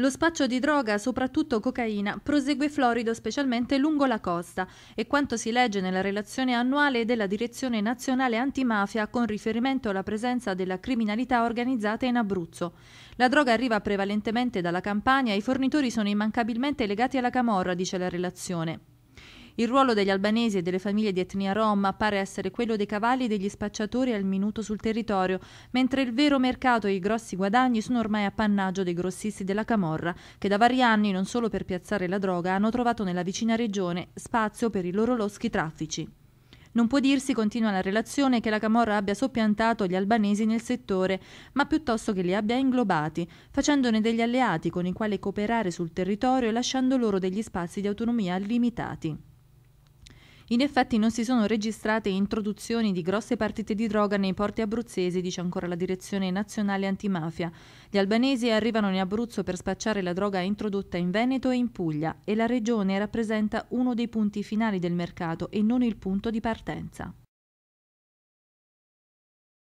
Lo spaccio di droga, soprattutto cocaina, prosegue florido specialmente lungo la costa e quanto si legge nella relazione annuale della Direzione Nazionale Antimafia con riferimento alla presenza della criminalità organizzata in Abruzzo. La droga arriva prevalentemente dalla Campania e i fornitori sono immancabilmente legati alla Camorra, dice la relazione. Il ruolo degli albanesi e delle famiglie di etnia rom pare essere quello dei cavalli e degli spacciatori al minuto sul territorio, mentre il vero mercato e i grossi guadagni sono ormai appannaggio dei grossisti della Camorra, che da vari anni, non solo per piazzare la droga, hanno trovato nella vicina regione spazio per i loro loschi traffici. Non può dirsi, continua la relazione, che la Camorra abbia soppiantato gli albanesi nel settore, ma piuttosto che li abbia inglobati, facendone degli alleati con i quali cooperare sul territorio e lasciando loro degli spazi di autonomia limitati. In effetti non si sono registrate introduzioni di grosse partite di droga nei porti abruzzesi, dice ancora la Direzione Nazionale Antimafia. Gli albanesi arrivano in Abruzzo per spacciare la droga introdotta in Veneto e in Puglia e la regione rappresenta uno dei punti finali del mercato e non il punto di partenza.